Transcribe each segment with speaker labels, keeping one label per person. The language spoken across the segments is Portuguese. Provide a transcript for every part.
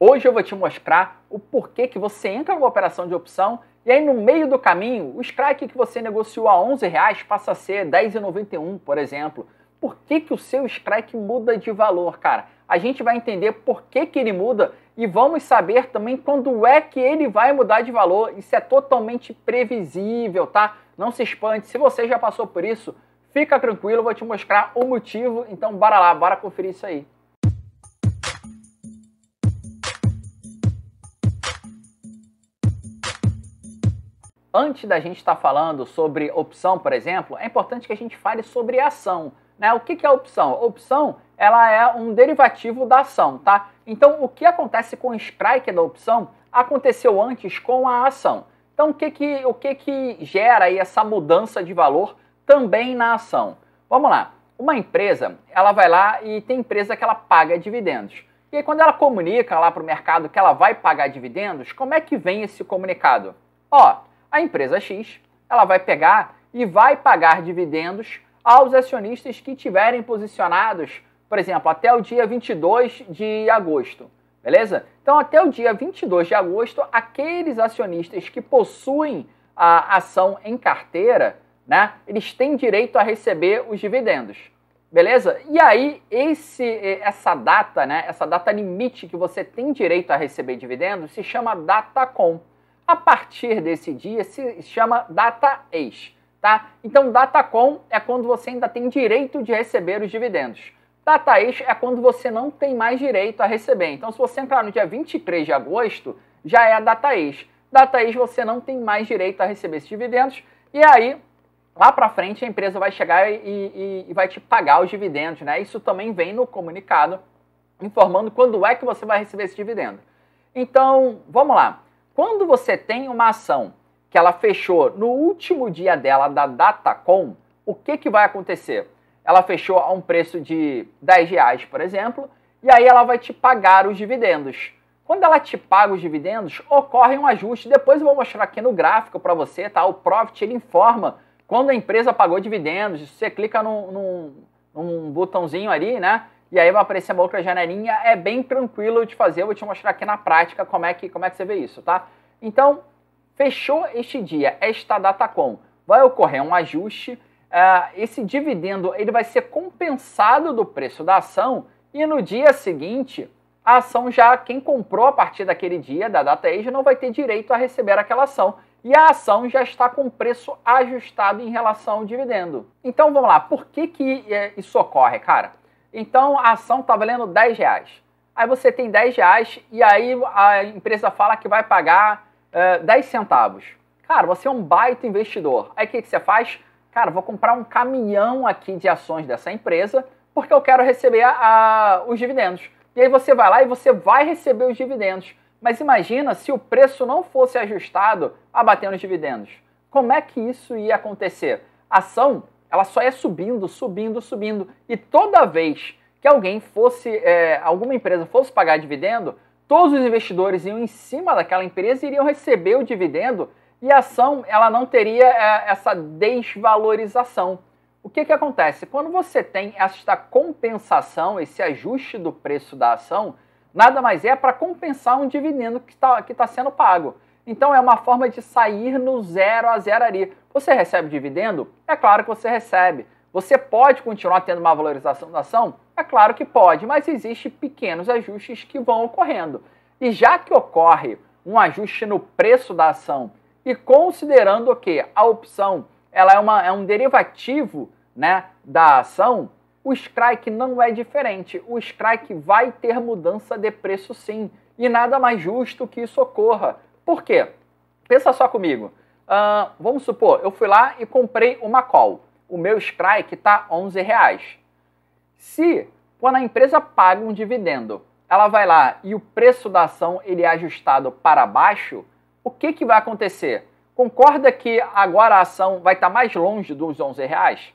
Speaker 1: Hoje eu vou te mostrar o porquê que você entra numa operação de opção e aí no meio do caminho o strike que você negociou a 11 reais passa a ser 10,91, por exemplo. Por que, que o seu strike muda de valor, cara? A gente vai entender por que, que ele muda e vamos saber também quando é que ele vai mudar de valor. Isso é totalmente previsível, tá? Não se espante. Se você já passou por isso, fica tranquilo, eu vou te mostrar o motivo. Então, bora lá, bora conferir isso aí. antes da gente estar tá falando sobre opção, por exemplo, é importante que a gente fale sobre ação. Né? O que, que é opção? Opção ela é um derivativo da ação, tá? Então, o que acontece com o strike da opção aconteceu antes com a ação. Então, o que que, o que, que gera aí essa mudança de valor também na ação? Vamos lá. Uma empresa, ela vai lá e tem empresa que ela paga dividendos. E aí, quando ela comunica lá para o mercado que ela vai pagar dividendos, como é que vem esse comunicado? Ó, a empresa X ela vai pegar e vai pagar dividendos aos acionistas que tiverem posicionados, por exemplo, até o dia 22 de agosto, beleza? Então, até o dia 22 de agosto, aqueles acionistas que possuem a ação em carteira, né, eles têm direito a receber os dividendos, beleza? E aí, esse, essa data, né, essa data limite que você tem direito a receber dividendos se chama data com. A partir desse dia se chama data ex, tá? Então data com é quando você ainda tem direito de receber os dividendos. Data ex é quando você não tem mais direito a receber. Então se você entrar no dia 23 de agosto, já é a data ex. Data ex você não tem mais direito a receber esses dividendos e aí lá para frente a empresa vai chegar e, e, e, vai te pagar os dividendos, né? Isso também vem no comunicado informando quando é que você vai receber esse dividendo. Então, vamos lá quando você tem uma ação que ela fechou no último dia dela da com, o que, que vai acontecer? Ela fechou a um preço de 10 reais, por exemplo, e aí ela vai te pagar os dividendos. Quando ela te paga os dividendos, ocorre um ajuste. Depois eu vou mostrar aqui no gráfico para você, tá? O Profit ele informa quando a empresa pagou dividendos. Você clica num, num, num botãozinho ali, né? E aí vai aparecer uma outra janelinha, é bem tranquilo de fazer, eu vou te mostrar aqui na prática como é que, como é que você vê isso, tá? Então, fechou este dia, esta data com, vai ocorrer um ajuste, uh, esse dividendo ele vai ser compensado do preço da ação e no dia seguinte, a ação já, quem comprou a partir daquele dia, da data aí, já não vai ter direito a receber aquela ação. E a ação já está com preço ajustado em relação ao dividendo. Então vamos lá, por que, que eh, isso ocorre, cara? Então a ação está valendo 10 reais. Aí você tem 10 reais e aí a empresa fala que vai pagar é, 10 centavos. Cara, você é um baita investidor. Aí o que, que você faz? Cara, vou comprar um caminhão aqui de ações dessa empresa porque eu quero receber a, a, os dividendos. E aí você vai lá e você vai receber os dividendos. Mas imagina se o preço não fosse ajustado a bater nos dividendos. Como é que isso ia acontecer? A ação ela só ia é subindo, subindo, subindo. E toda vez que alguém fosse, é, alguma empresa fosse pagar dividendo, todos os investidores iam em cima daquela empresa e iriam receber o dividendo e a ação ela não teria é, essa desvalorização. O que, que acontece? Quando você tem esta compensação, esse ajuste do preço da ação, nada mais é para compensar um dividendo que está que tá sendo pago. Então é uma forma de sair no zero a zero ali. Você recebe dividendo? É claro que você recebe. Você pode continuar tendo uma valorização da ação? É claro que pode, mas existem pequenos ajustes que vão ocorrendo. E já que ocorre um ajuste no preço da ação e considerando que a opção ela é, uma, é um derivativo né, da ação, o strike não é diferente. O strike vai ter mudança de preço sim. E nada mais justo que isso ocorra. Por quê? Pensa só comigo. Uh, vamos supor, eu fui lá e comprei uma call. O meu strike está 11 reais. Se quando a empresa paga um dividendo, ela vai lá e o preço da ação ele é ajustado para baixo, o que, que vai acontecer? Concorda que agora a ação vai estar tá mais longe dos 11 reais?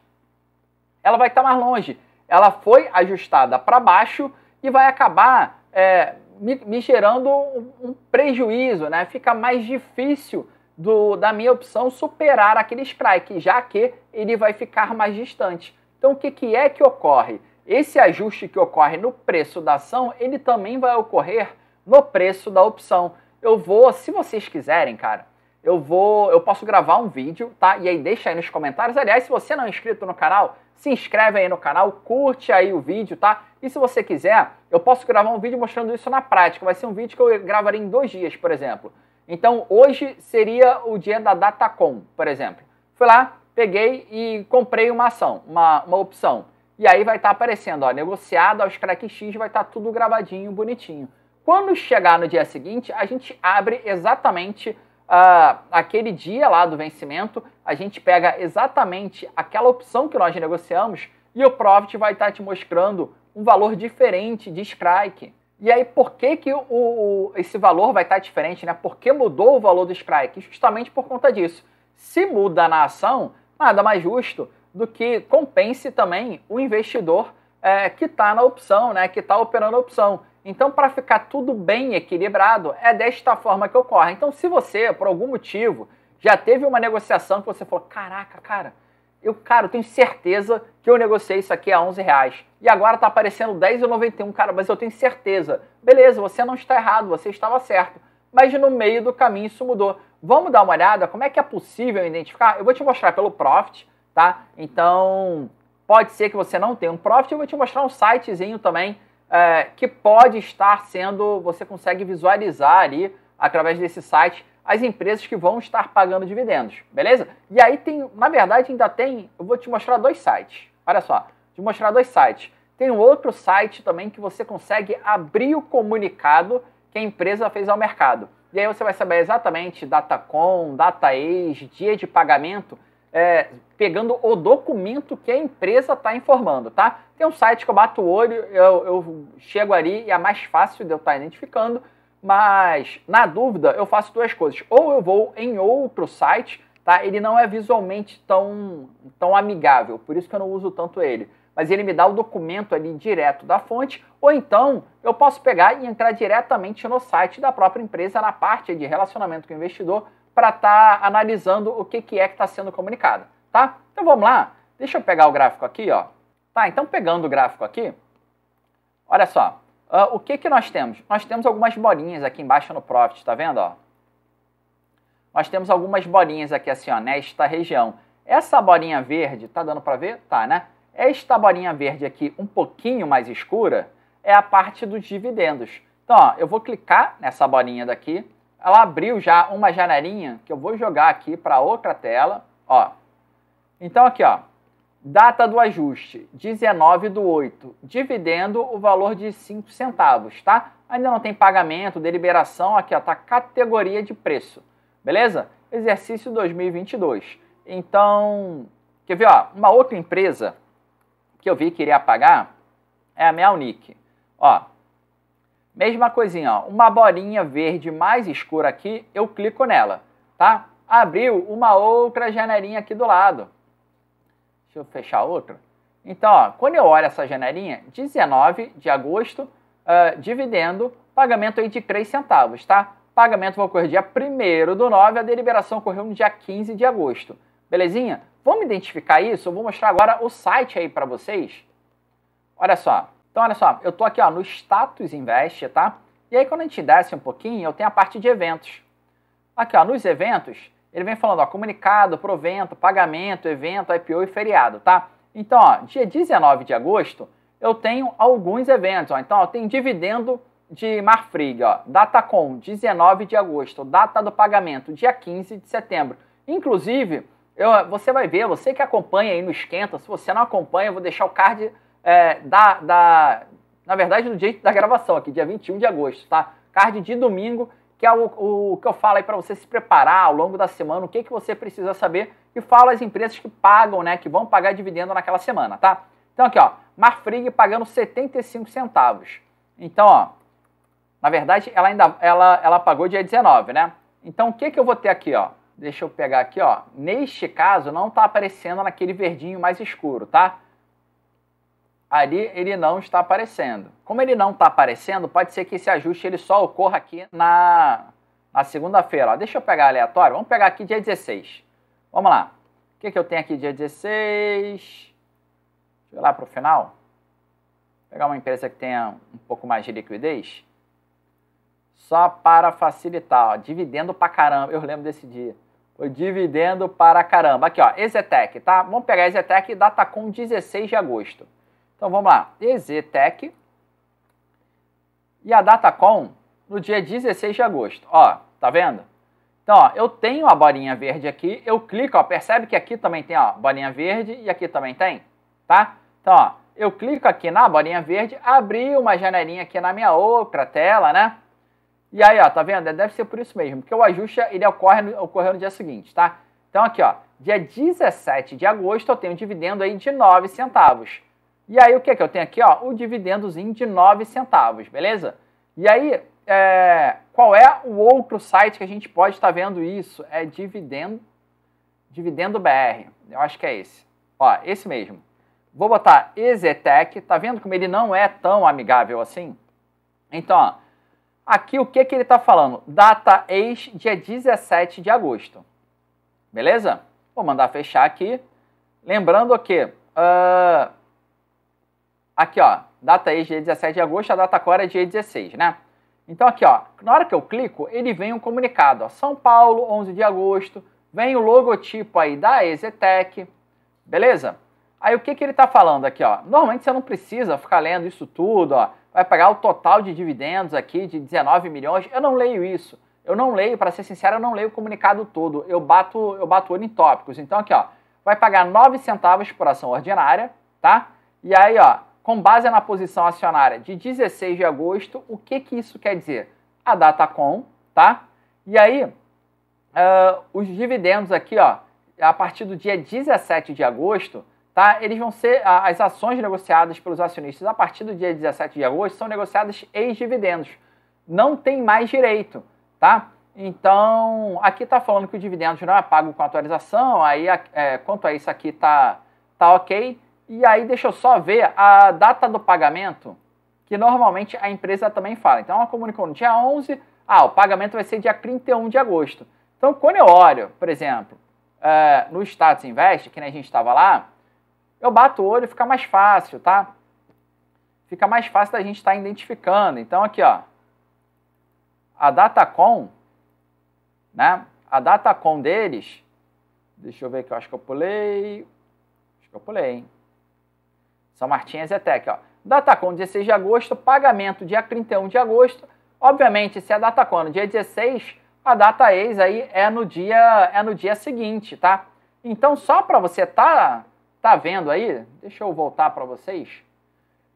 Speaker 1: Ela vai estar tá mais longe. Ela foi ajustada para baixo e vai acabar é, me, me gerando um, um prejuízo, né? Fica mais difícil do, da minha opção superar aquele strike, já que ele vai ficar mais distante. Então, o que, que é que ocorre? Esse ajuste que ocorre no preço da ação, ele também vai ocorrer no preço da opção. Eu vou, se vocês quiserem, cara, eu vou, eu posso gravar um vídeo, tá? E aí deixa aí nos comentários. Aliás, se você não é inscrito no canal, se inscreve aí no canal, curte aí o vídeo, tá? E se você quiser, eu posso gravar um vídeo mostrando isso na prática. Vai ser um vídeo que eu gravarei em dois dias, por exemplo. Então hoje seria o dia da Datacom, por exemplo. Fui lá, peguei e comprei uma ação, uma, uma opção. E aí vai estar tá aparecendo, ó, negociado aos crack X, vai estar tá tudo gravadinho, bonitinho. Quando chegar no dia seguinte, a gente abre exatamente uh, aquele dia lá do vencimento, a gente pega exatamente aquela opção que nós negociamos e o Profit vai estar tá te mostrando um valor diferente de strike. E aí, por que, que o, o, esse valor vai estar diferente, né? Por que mudou o valor do strike? Justamente por conta disso. Se muda na ação, nada mais justo do que compense também o investidor é, que está na opção, né? Que está operando a opção. Então, para ficar tudo bem equilibrado, é desta forma que ocorre. Então, se você, por algum motivo, já teve uma negociação que você falou: caraca, cara eu, cara, eu tenho certeza que eu negociei isso aqui a 11 reais. E agora tá aparecendo 10,91, cara, mas eu tenho certeza. Beleza, você não está errado, você estava certo. Mas no meio do caminho isso mudou. Vamos dar uma olhada como é que é possível identificar? Eu vou te mostrar pelo Profit, tá? Então, pode ser que você não tenha um Profit, eu vou te mostrar um sitezinho também é, que pode estar sendo, você consegue visualizar ali através desse site as empresas que vão estar pagando dividendos, beleza? E aí tem, na verdade, ainda tem, eu vou te mostrar dois sites. Olha só, te mostrar dois sites. Tem um outro site também que você consegue abrir o comunicado que a empresa fez ao mercado. E aí você vai saber exatamente com, data ex, dia de pagamento, é, pegando o documento que a empresa está informando, tá? Tem um site que eu bato o olho, eu, eu chego ali e é mais fácil de eu estar tá identificando mas na dúvida eu faço duas coisas. Ou eu vou em outro site, tá? Ele não é visualmente tão, tão amigável, por isso que eu não uso tanto ele. Mas ele me dá o documento ali direto da fonte, ou então eu posso pegar e entrar diretamente no site da própria empresa, na parte de relacionamento com o investidor, para estar tá analisando o que, que é que está sendo comunicado, tá? Então vamos lá, deixa eu pegar o gráfico aqui, ó. Tá, então pegando o gráfico aqui, olha só, Uh, o que, que nós temos? Nós temos algumas bolinhas aqui embaixo no Profit, tá vendo? Ó? Nós temos algumas bolinhas aqui assim, ó, nesta região. Essa bolinha verde, tá dando para ver? Tá, né? Esta bolinha verde aqui, um pouquinho mais escura, é a parte dos dividendos. Então, ó, eu vou clicar nessa bolinha daqui. Ela abriu já uma janelinha que eu vou jogar aqui para outra tela, ó. Então aqui, ó, Data do ajuste, 19 do 8. Dividendo, o valor de 5 centavos, tá? Ainda não tem pagamento, deliberação, aqui ó, tá categoria de preço, beleza? Exercício 2022. Então, quer ver, ó, uma outra empresa que eu vi que iria pagar é a Melnick. Ó, mesma coisinha, ó, uma bolinha verde mais escura aqui, eu clico nela, tá? Abriu uma outra janelinha aqui do lado Deixa eu fechar outro. Então, ó, quando eu olho essa janelinha, 19 de agosto, uh, dividendo, pagamento aí de 3 centavos, tá? Pagamento vai ocorrer dia 1 do 9, a deliberação ocorreu no dia 15 de agosto. Belezinha? Vamos identificar isso? Eu vou mostrar agora o site aí para vocês. Olha só. Então, olha só, eu tô aqui ó, no Status Invest, tá? E aí, quando a gente desce um pouquinho, eu tenho a parte de eventos. Aqui, ó, nos eventos, ele vem falando, ó, comunicado, provento, pagamento, evento, IPO e feriado, tá? Então, ó, dia 19 de agosto, eu tenho alguns eventos, ó. Então, ó, tem dividendo de Marfrig, ó, Data com 19 de agosto, data do pagamento, dia 15 de setembro. Inclusive, eu, você vai ver, você que acompanha aí no Esquenta, se você não acompanha, eu vou deixar o card é, da, da, na verdade, do dia da gravação aqui, dia 21 de agosto, tá? Card de domingo que é o, o que eu falo aí para você se preparar ao longo da semana, o que, que você precisa saber, e falo as empresas que pagam, né, que vão pagar dividendo naquela semana, tá? Então aqui, ó, Marfrig pagando 75 centavos. Então, ó, na verdade, ela ainda ela, ela pagou dia 19, né? Então, o que, que eu vou ter aqui, ó? Deixa eu pegar aqui, ó. Neste caso, não está aparecendo naquele verdinho mais escuro, tá? ali ele não está aparecendo. Como ele não está aparecendo, pode ser que esse ajuste ele só ocorra aqui na, na segunda-feira. Deixa eu pegar aleatório, vamos pegar aqui dia 16. Vamos lá. O que, que eu tenho aqui dia 16? Deixa eu ir lá para o final. Vou pegar uma empresa que tenha um pouco mais de liquidez. Só para facilitar, ó, dividendo para caramba. Eu lembro desse dia. Foi dividendo para caramba. Aqui, ó, Ezetec, tá? Vamos pegar Exetec e data com 16 de agosto. Então vamos lá, EZTEC e a Datacom no dia 16 de agosto. Ó, tá vendo? Então, ó, eu tenho a bolinha verde aqui, eu clico, ó, percebe que aqui também tem, ó, bolinha verde e aqui também tem, tá? Então, ó, eu clico aqui na bolinha verde, abri uma janelinha aqui na minha outra tela, né? E aí, ó, tá vendo? Deve ser por isso mesmo, porque o ajuste ele ocorre no, no dia seguinte, tá? Então aqui, ó, dia 17 de agosto eu tenho um dividendo aí de 9 centavos. E aí o que é que eu tenho aqui? Ó, o dividendozinho de 9 centavos, beleza? E aí, é, qual é o outro site que a gente pode estar vendo isso? É dividendo, dividendo BR. Eu acho que é esse. Ó, esse mesmo. Vou botar ezetec Tá vendo como ele não é tão amigável assim? Então, ó, aqui o que, que ele está falando? Data ex dia 17 de agosto. Beleza? Vou mandar fechar aqui. Lembrando que... Uh, Aqui, ó, data ex dia 17 de agosto, a data core é dia 16, né? Então aqui, ó, na hora que eu clico, ele vem um comunicado, ó, São Paulo, 11 de agosto, vem o logotipo aí da Exetec, beleza? Aí o que, que ele está falando aqui, ó? Normalmente você não precisa ficar lendo isso tudo, ó. Vai pagar o total de dividendos aqui de 19 milhões. Eu não leio isso. Eu não leio, para ser sincero, eu não leio o comunicado todo. Eu bato, eu bato olho em tópicos. Então aqui, ó, vai pagar 9 centavos por ação ordinária, tá? E aí, ó, com base na posição acionária de 16 de agosto, o que, que isso quer dizer? A data com, tá? E aí, uh, os dividendos aqui, ó, a partir do dia 17 de agosto, tá? Eles vão ser as ações negociadas pelos acionistas a partir do dia 17 de agosto são negociadas ex-dividendos. Não tem mais direito, tá? Então, aqui está falando que o dividendo não é pago com atualização, aí é, quanto a isso aqui tá, tá ok. E aí deixa eu só ver a data do pagamento, que normalmente a empresa também fala. Então ela comunicou no dia 11, ah, o pagamento vai ser dia 31 de agosto. Então quando eu olho, por exemplo, é, no Status Invest, que né, a gente estava lá, eu bato o olho e fica mais fácil, tá? Fica mais fácil da gente estar tá identificando. Então aqui, ó, a data com, né? A data com deles, deixa eu ver que eu acho que eu pulei, acho que eu pulei, hein? São Martinho Etec, Zetec. Ó. Datacom 16 de agosto, pagamento dia 31 de agosto. Obviamente, se a é data no dia 16, a data ex aí é no dia, é no dia seguinte, tá? Então, só para você tá, tá vendo aí, deixa eu voltar para vocês.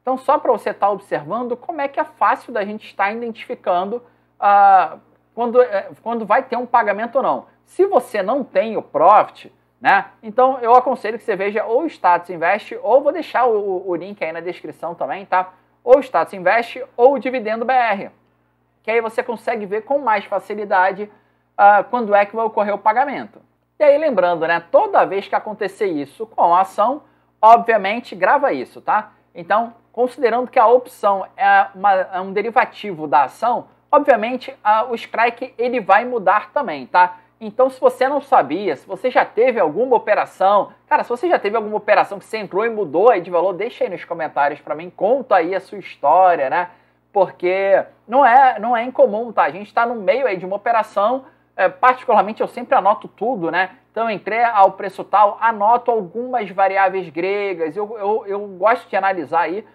Speaker 1: Então, só para você estar tá observando como é que é fácil da gente estar identificando ah, quando, eh, quando vai ter um pagamento ou não. Se você não tem o Profit, né? Então eu aconselho que você veja ou o Status Invest, ou vou deixar o, o link aí na descrição também, tá? Ou o Status Invest ou o Dividendo BR. Que aí você consegue ver com mais facilidade uh, quando é que vai ocorrer o pagamento. E aí lembrando, né? Toda vez que acontecer isso com a ação, obviamente grava isso, tá? Então, considerando que a opção é, uma, é um derivativo da ação, obviamente uh, o strike ele vai mudar também, tá? Então, se você não sabia, se você já teve alguma operação, cara, se você já teve alguma operação que você entrou e mudou aí de valor, deixa aí nos comentários para mim, conta aí a sua história, né? Porque não é, não é incomum, tá? A gente está no meio aí de uma operação, é, particularmente eu sempre anoto tudo, né? Então, entrei ao preço tal, anoto algumas variáveis gregas, eu, eu, eu gosto de analisar aí uh,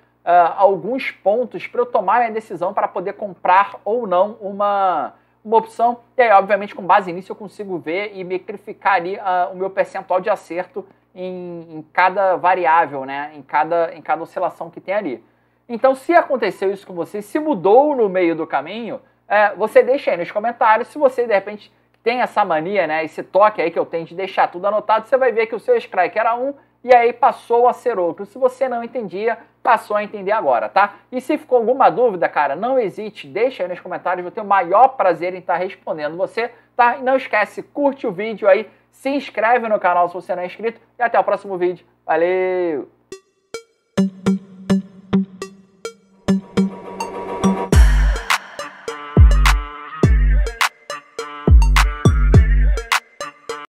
Speaker 1: alguns pontos para eu tomar minha decisão para poder comprar ou não uma uma opção. E aí, obviamente, com base nisso, eu consigo ver e metrificar ali uh, o meu percentual de acerto em, em, cada variável, né? em, cada, em cada oscilação que tem ali. Então, se aconteceu isso com você, se mudou no meio do caminho, é, você deixa aí nos comentários. Se você, de repente, tem essa mania, né? esse toque aí que eu tenho de deixar tudo anotado, você vai ver que o seu strike era um e aí passou a ser outro. Se você não entendia, passou a entender agora, tá? E se ficou alguma dúvida, cara, não hesite, deixa aí nos comentários, vou ter o maior prazer em estar tá respondendo você, tá? E não esquece, curte o vídeo aí, se inscreve no canal se você não é inscrito e até o próximo vídeo. Valeu!